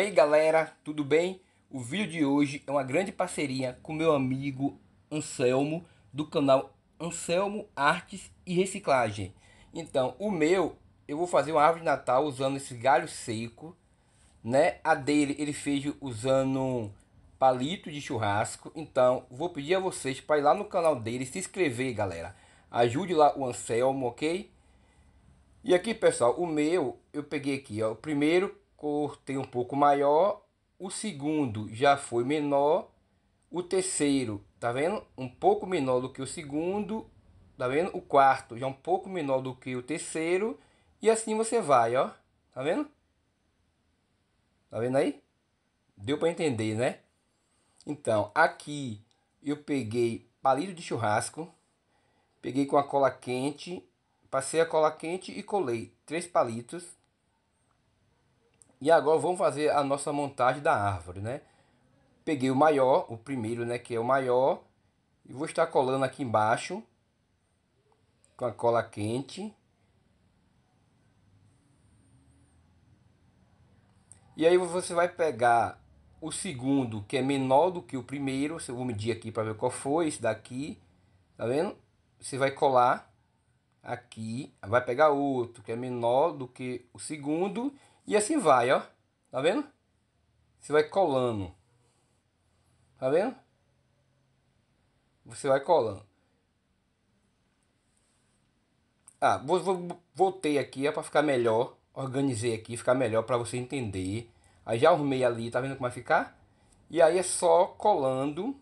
aí galera, tudo bem? O vídeo de hoje é uma grande parceria com meu amigo Anselmo do canal Anselmo Artes e Reciclagem. Então, o meu, eu vou fazer uma árvore de Natal usando esse galho seco, né? A dele ele fez usando palito de churrasco. Então, vou pedir a vocês para ir lá no canal dele se inscrever, galera. Ajude lá o Anselmo, ok? E aqui, pessoal, o meu, eu peguei aqui, ó. O primeiro cortei um pouco maior, o segundo já foi menor, o terceiro, tá vendo? Um pouco menor do que o segundo, tá vendo? O quarto já um pouco menor do que o terceiro, e assim você vai, ó. Tá vendo? Tá vendo aí? Deu para entender, né? Então, aqui eu peguei palito de churrasco, peguei com a cola quente, passei a cola quente e colei três palitos e agora vamos fazer a nossa montagem da árvore, né? Peguei o maior, o primeiro, né, que é o maior, e vou estar colando aqui embaixo com a cola quente. E aí você vai pegar o segundo, que é menor do que o primeiro, eu vou medir aqui para ver qual foi esse daqui, tá vendo? Você vai colar aqui, vai pegar outro que é menor do que o segundo e assim vai, ó. Tá vendo? Você vai colando. Tá vendo? Você vai colando. Ah, vou, vou, voltei aqui é para ficar melhor. Organizei aqui, ficar melhor para você entender. Aí já arrumei ali, tá vendo como vai ficar? E aí é só colando.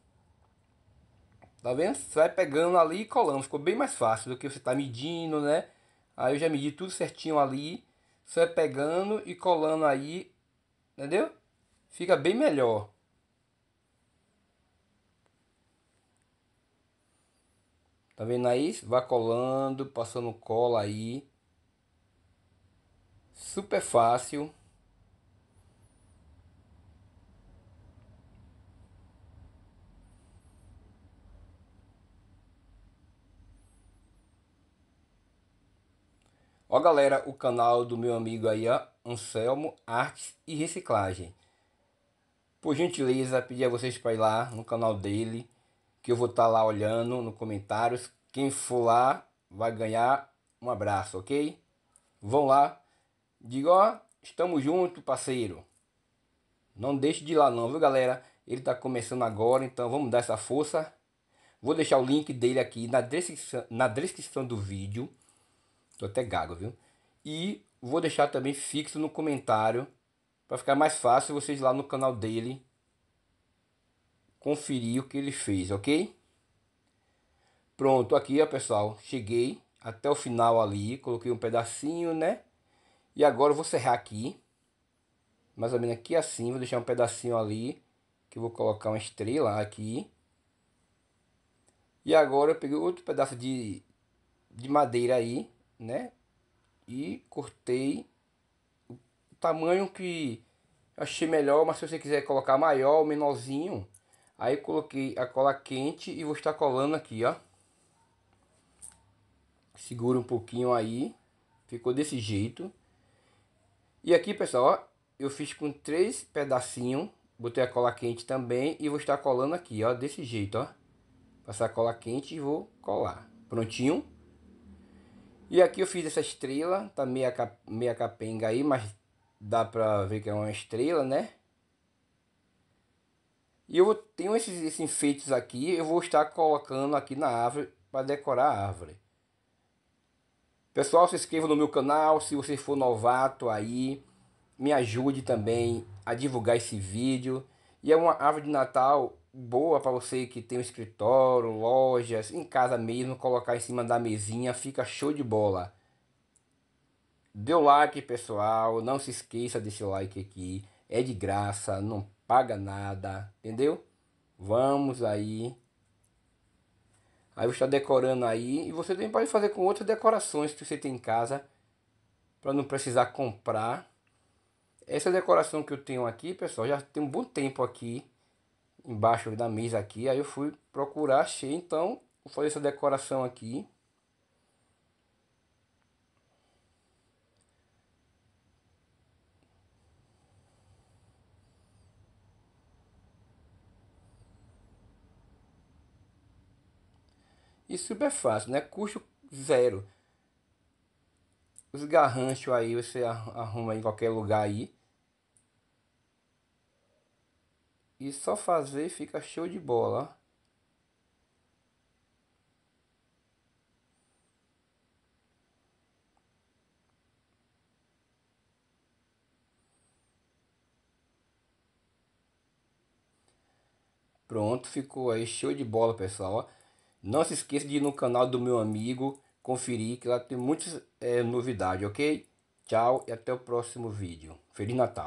Tá vendo? Você vai pegando ali e colando. Ficou bem mais fácil do que você tá medindo, né? Aí eu já medi tudo certinho ali. Você vai pegando e colando aí, entendeu? Fica bem melhor. Tá vendo aí? Vai colando, passando cola aí. Super fácil. Ó galera, o canal do meu amigo aí, Anselmo Artes e Reciclagem. Por gentileza, pedir a vocês para ir lá no canal dele, que eu vou estar tá lá olhando no comentários. Quem for lá vai ganhar um abraço, ok? Vão lá, diga ó, estamos juntos, parceiro. Não deixe de ir lá não, viu galera? Ele está começando agora, então vamos dar essa força. Vou deixar o link dele aqui na descrição, na descrição do vídeo Tô até gago, viu? E vou deixar também fixo no comentário para ficar mais fácil vocês lá no canal dele conferir o que ele fez, ok? Pronto, aqui ó pessoal, cheguei até o final ali, coloquei um pedacinho, né? E agora eu vou serrar aqui, mais ou menos aqui assim, vou deixar um pedacinho ali, que eu vou colocar uma estrela aqui. E agora eu peguei outro pedaço de, de madeira aí, né? E cortei o tamanho que achei melhor, mas se você quiser colocar maior ou menorzinho, aí coloquei a cola quente e vou estar colando aqui, ó. Segura um pouquinho aí, ficou desse jeito. E aqui, pessoal, ó, eu fiz com três pedacinhos, botei a cola quente também e vou estar colando aqui, ó, desse jeito, ó. Passar a cola quente e vou colar. Prontinho. E aqui eu fiz essa estrela, tá meia, cap, meia capenga aí, mas dá pra ver que é uma estrela, né? E eu tenho esses, esses enfeites aqui, eu vou estar colocando aqui na árvore para decorar a árvore. Pessoal, se inscreva no meu canal, se você for novato aí, me ajude também a divulgar esse vídeo. E é uma árvore de Natal boa para você que tem um escritório, lojas, em casa mesmo, colocar em cima da mesinha, fica show de bola. Dê o like, pessoal, não se esqueça desse like aqui, é de graça, não paga nada, entendeu? Vamos aí. Aí você está decorando aí e você também pode fazer com outras decorações que você tem em casa para não precisar comprar. Essa decoração que eu tenho aqui, pessoal, já tem um bom tempo aqui embaixo da mesa aqui. Aí eu fui procurar, achei. Então, vou fazer essa decoração aqui. E super fácil, né? Custo zero. Os garranchos aí você arruma em qualquer lugar aí. E só fazer fica show de bola. Pronto, ficou aí show de bola, pessoal. Não se esqueça de ir no canal do meu amigo conferir que lá tem muitas é, eh, novidades, ok? Tchau e até o próximo vídeo. Feliz Natal!